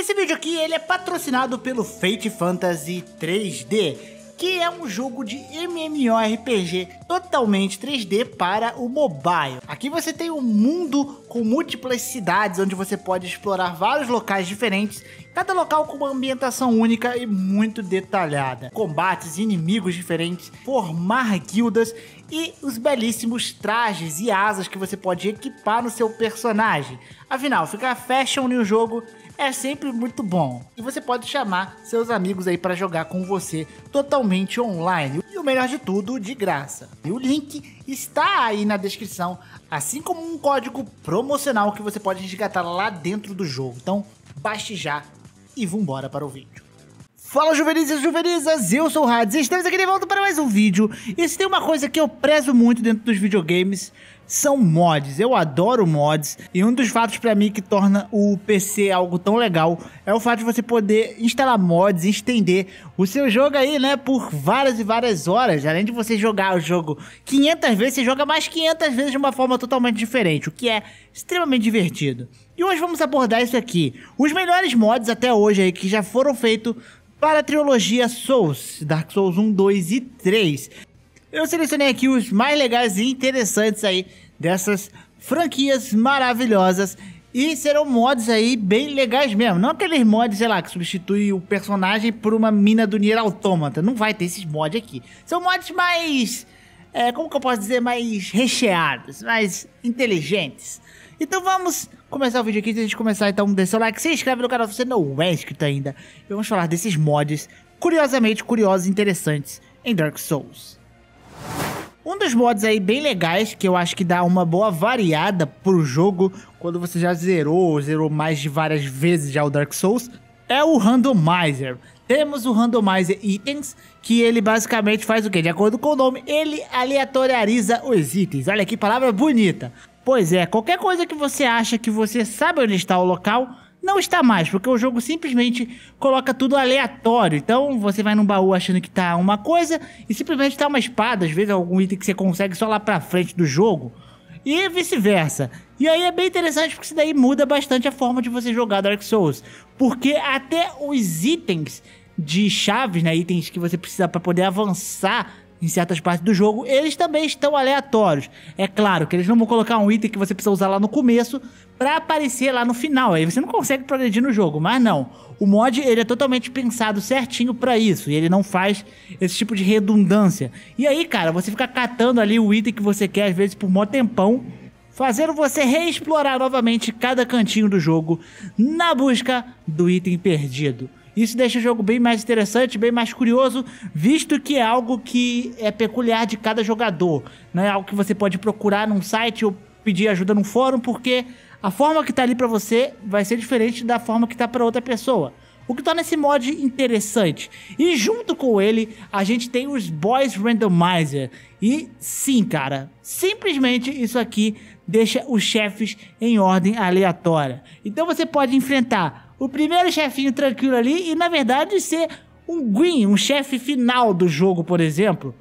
Esse vídeo aqui ele é patrocinado pelo Fate Fantasy 3D, que é um jogo de MMORPG totalmente 3D para o mobile. Aqui você tem um mundo com múltiplas cidades onde você pode explorar vários locais diferentes, cada local com uma ambientação única e muito detalhada. Combates, inimigos diferentes, formar guildas e os belíssimos trajes e asas que você pode equipar no seu personagem. Afinal, ficar fashion no jogo é sempre muito bom. E você pode chamar seus amigos aí para jogar com você totalmente online. E o melhor de tudo, de graça. E o link está aí na descrição, assim como um código promocional que você pode resgatar lá dentro do jogo. Então, baixe já e vambora para o vídeo. Fala juvenizes, e juverizas, eu sou o Hades e estamos aqui de volta para mais um vídeo. E se tem uma coisa que eu prezo muito dentro dos videogames, são mods. Eu adoro mods e um dos fatos para mim que torna o PC algo tão legal é o fato de você poder instalar mods e estender o seu jogo aí, né, por várias e várias horas. Além de você jogar o jogo 500 vezes, você joga mais 500 vezes de uma forma totalmente diferente, o que é extremamente divertido. E hoje vamos abordar isso aqui, os melhores mods até hoje aí que já foram feitos para a trilogia Souls, Dark Souls 1, 2 e 3. Eu selecionei aqui os mais legais e interessantes aí dessas franquias maravilhosas e serão mods aí bem legais mesmo. Não aqueles mods, sei lá, que substitui o personagem por uma mina do Nier Automata. Não vai ter esses mods aqui. São mods mais. É, como que eu posso dizer? Mais recheados, mais inteligentes. Então vamos começar o vídeo aqui. Se a gente começar, então deixa seu like, se inscreve no canal se você não é inscrito ainda. E vamos falar desses mods curiosamente curiosos e interessantes em Dark Souls. Um dos mods aí bem legais, que eu acho que dá uma boa variada pro jogo, quando você já zerou, ou zerou mais de várias vezes já o Dark Souls, é o Randomizer. Temos o Randomizer Itens, que ele basicamente faz o quê? De acordo com o nome, ele aleatoriariza os itens. Olha que palavra bonita. Pois é, qualquer coisa que você acha que você sabe onde está o local, não está mais, porque o jogo simplesmente coloca tudo aleatório. Então você vai num baú achando que está uma coisa e simplesmente está uma espada, às vezes algum item que você consegue só lá para frente do jogo, e vice-versa. E aí é bem interessante porque isso daí muda bastante a forma de você jogar Dark Souls, porque até os itens de chaves, né, itens que você precisa para poder avançar em certas partes do jogo, eles também estão aleatórios. É claro que eles não vão colocar um item que você precisa usar lá no começo para aparecer lá no final. Aí você não consegue progredir no jogo, mas não. O mod ele é totalmente pensado certinho para isso e ele não faz esse tipo de redundância. E aí, cara, você fica catando ali o item que você quer às vezes por mó tempão, fazendo você reexplorar novamente cada cantinho do jogo na busca do item perdido. Isso deixa o jogo bem mais interessante, bem mais curioso, visto que é algo que é peculiar de cada jogador. Não é algo que você pode procurar num site ou pedir ajuda num fórum, porque a forma que está ali para você vai ser diferente da forma que está para outra pessoa. O que torna esse mod interessante. E junto com ele, a gente tem os Boys Randomizer. E sim, cara, simplesmente isso aqui deixa os chefes em ordem aleatória. Então você pode enfrentar o primeiro chefinho tranquilo ali e, na verdade, ser um Green, um chefe final do jogo, por exemplo.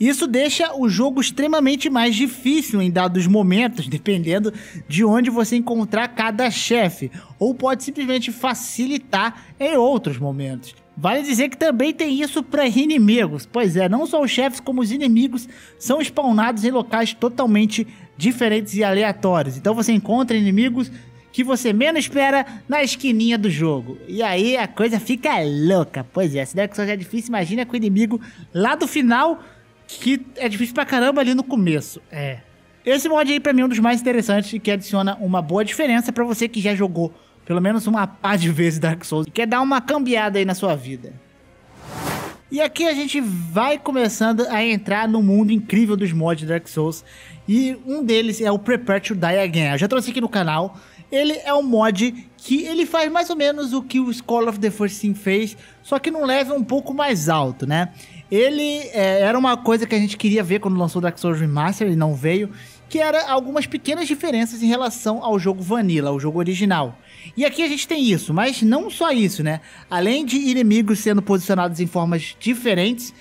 Isso deixa o jogo extremamente mais difícil em dados momentos, dependendo de onde você encontrar cada chefe, ou pode simplesmente facilitar em outros momentos. Vale dizer que também tem isso para inimigos. Pois é, não só os chefes, como os inimigos são spawnados em locais totalmente diferentes e aleatórios. Então você encontra inimigos que você menos espera na esquininha do jogo. E aí a coisa fica louca. Pois é, se Dark Souls já é difícil, imagina com o inimigo lá do final, que é difícil pra caramba ali no começo. É. Esse mod aí pra mim é um dos mais interessantes que adiciona uma boa diferença para você que já jogou pelo menos uma pá de vezes Dark Souls e quer dar uma cambiada aí na sua vida. E aqui a gente vai começando a entrar no mundo incrível dos mods Dark Souls. E um deles é o Prepare to Die Again. Eu já trouxe aqui no canal ele é um mod que ele faz mais ou menos o que o Scholar of the First sim fez, só que num level um pouco mais alto, né? Ele é, era uma coisa que a gente queria ver quando lançou Dark Souls Remastered e não veio, que era algumas pequenas diferenças em relação ao jogo Vanilla, o jogo original. E aqui a gente tem isso, mas não só isso, né? Além de inimigos sendo posicionados em formas diferentes,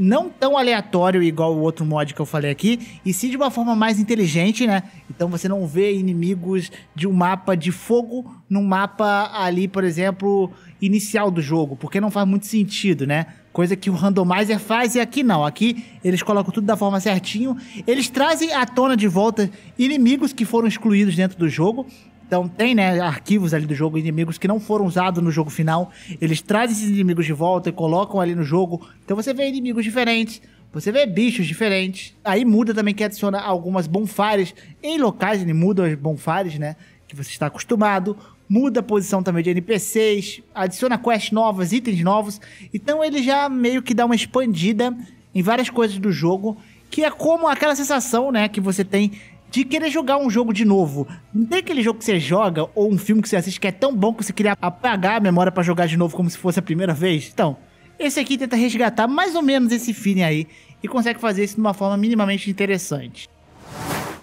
não tão aleatório igual o outro mod que eu falei aqui, e sim de uma forma mais inteligente, né? Então você não vê inimigos de um mapa de fogo num mapa ali, por exemplo, inicial do jogo, porque não faz muito sentido, né? Coisa que o randomizer faz e aqui não. Aqui eles colocam tudo da forma certinho. Eles trazem à tona de volta inimigos que foram excluídos dentro do jogo. Então tem, né, arquivos ali do jogo, inimigos que não foram usados no jogo final. Eles trazem esses inimigos de volta e colocam ali no jogo. Então você vê inimigos diferentes, você vê bichos diferentes. Aí muda também que adiciona algumas bonfires em locais, ele muda as bonfires, né, que você está acostumado. Muda a posição também de NPCs, adiciona quests novas, itens novos. Então ele já meio que dá uma expandida em várias coisas do jogo, que é como aquela sensação, né, que você tem de querer jogar um jogo de novo. Não tem aquele jogo que você joga ou um filme que você assiste que é tão bom que você queria apagar a memória para jogar de novo como se fosse a primeira vez? Então, esse aqui tenta resgatar mais ou menos esse feeling aí e consegue fazer isso de uma forma minimamente interessante.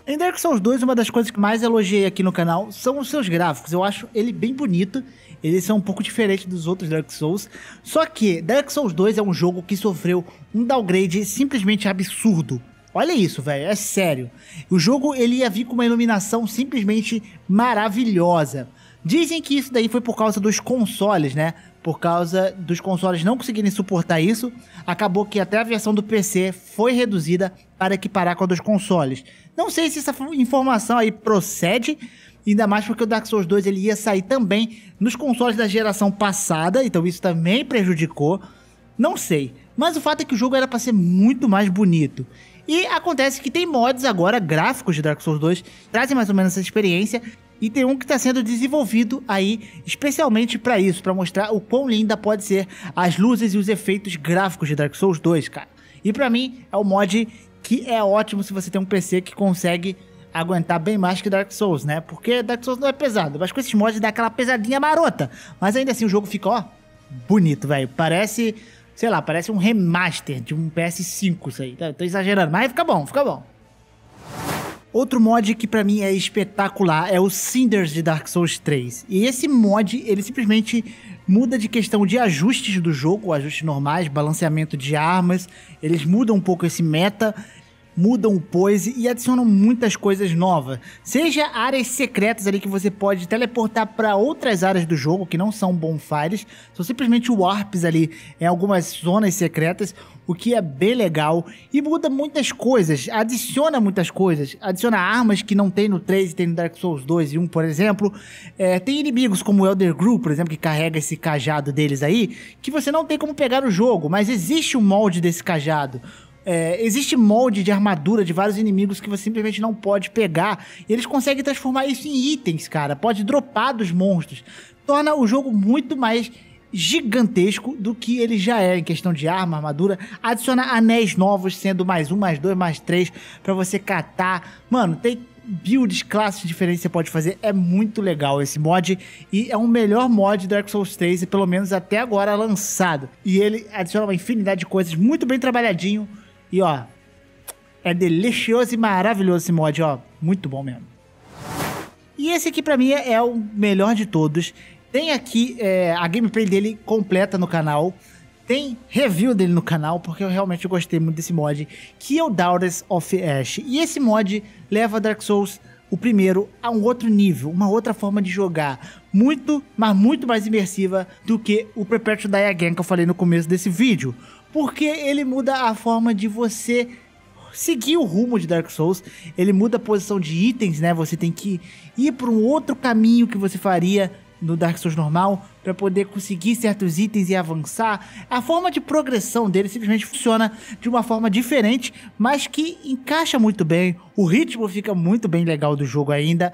Em Dark Souls 2, uma das coisas que mais elogiei aqui no canal são os seus gráficos. Eu acho ele bem bonito, eles são um pouco diferentes dos outros Dark Souls. Só que Dark Souls 2 é um jogo que sofreu um downgrade simplesmente absurdo. Olha isso, velho, é sério. O jogo ele ia vir com uma iluminação simplesmente maravilhosa. Dizem que isso daí foi por causa dos consoles, né? Por causa dos consoles não conseguirem suportar isso, acabou que até a versão do PC foi reduzida para equiparar com a dos consoles. Não sei se essa informação aí procede, ainda mais porque o Dark Souls 2 ele ia sair também nos consoles da geração passada, então isso também prejudicou. Não sei, mas o fato é que o jogo era para ser muito mais bonito. E acontece que tem mods agora, gráficos de Dark Souls 2, trazem mais ou menos essa experiência. E tem um que está sendo desenvolvido aí especialmente para isso, para mostrar o quão linda pode ser as luzes e os efeitos gráficos de Dark Souls 2, cara. E para mim é um mod que é ótimo se você tem um PC que consegue aguentar bem mais que Dark Souls, né? Porque Dark Souls não é pesado, mas com esses mods dá aquela pesadinha marota. Mas ainda assim o jogo fica, ó, bonito, velho. Parece sei lá, parece um remaster de um PS5 isso aí. Tá, tô exagerando, mas fica bom, fica bom. Outro mod que para mim é espetacular é o Cinders de Dark Souls 3. E esse mod, ele simplesmente muda de questão de ajustes do jogo, ajustes normais, balanceamento de armas, eles mudam um pouco esse meta mudam o pose e adicionam muitas coisas novas. Seja áreas secretas ali que você pode teleportar para outras áreas do jogo que não são bonfires, são simplesmente warps ali em algumas zonas secretas, o que é bem legal e muda muitas coisas, adiciona muitas coisas, adiciona armas que não tem no 3 e tem no Dark Souls 2 e 1, por exemplo. É, tem inimigos como o Elder Gru, por exemplo, que carrega esse cajado deles aí, que você não tem como pegar o jogo, mas existe um molde desse cajado. É, existe molde de armadura de vários inimigos que você simplesmente não pode pegar. E eles conseguem transformar isso em itens, cara. Pode dropar dos monstros. Torna o jogo muito mais gigantesco do que ele já é em questão de arma, armadura. Adiciona anéis novos, sendo mais um, mais dois, mais três, para você catar. Mano, tem builds, classes diferentes que você pode fazer. É muito legal esse mod. E é o melhor mod do Dark Souls 3, pelo menos até agora lançado. E ele adiciona uma infinidade de coisas, muito bem trabalhadinho e ó, é delicioso e maravilhoso esse mod, ó. Muito bom mesmo. E esse aqui pra mim é, é o melhor de todos. Tem aqui é, a gameplay dele completa no canal. Tem review dele no canal, porque eu realmente gostei muito desse mod, que é o Daughters of Ash. E esse mod leva Dark Souls o primeiro a um outro nível, uma outra forma de jogar, muito, mas muito mais imersiva do que o Perpetual Die Again que eu falei no começo desse vídeo, porque ele muda a forma de você seguir o rumo de Dark Souls. Ele muda a posição de itens, né? Você tem que ir para um outro caminho que você faria no Dark Souls normal para poder conseguir certos itens e avançar. A forma de progressão dele simplesmente funciona de uma forma diferente, mas que encaixa muito bem. O ritmo fica muito bem legal do jogo ainda.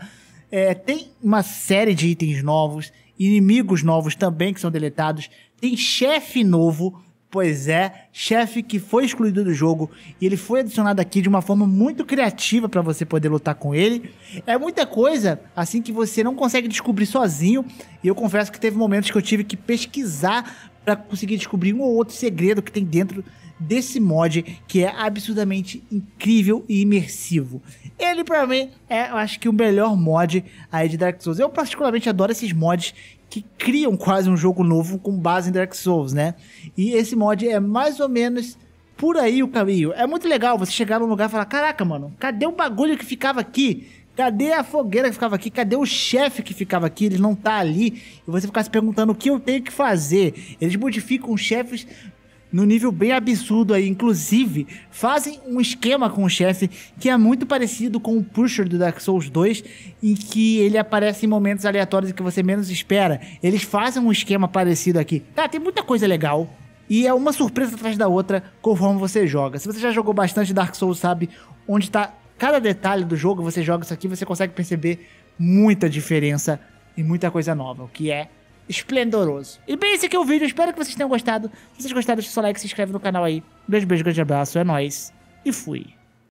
É, tem uma série de itens novos, inimigos novos também que são deletados, tem chefe novo. Pois é, chefe que foi excluído do jogo e ele foi adicionado aqui de uma forma muito criativa para você poder lutar com ele. É muita coisa assim que você não consegue descobrir sozinho. E eu confesso que teve momentos que eu tive que pesquisar para conseguir descobrir um ou outro segredo que tem dentro desse mod que é absurdamente incrível e imersivo. Ele, para mim, é, eu acho que o melhor mod aí de Dark Souls. Eu, particularmente, adoro esses mods que criam quase um jogo novo com base em Dark Souls, né? E esse mod é mais ou menos por aí o caminho. É muito legal você chegar num lugar e falar: caraca, mano, cadê o bagulho que ficava aqui? Cadê a fogueira que ficava aqui? Cadê o chefe que ficava aqui? Ele não tá ali. E você ficar se perguntando o que eu tenho que fazer. Eles modificam chefes no nível bem absurdo aí. Inclusive, fazem um esquema com o chefe que é muito parecido com o Pusher do Dark Souls 2, em que ele aparece em momentos aleatórios que você menos espera. Eles fazem um esquema parecido aqui. Tá, tem muita coisa legal. E é uma surpresa atrás da outra conforme você joga. Se você já jogou bastante Dark Souls, sabe onde tá cada detalhe do jogo, você joga isso aqui, você consegue perceber muita diferença e muita coisa nova, o que é esplendoroso. E bem, esse aqui é o vídeo. Espero que vocês tenham gostado. Se vocês gostaram, deixa o seu like, se inscreve no canal aí. Beijo, beijo, grande abraço. É nóis. E fui.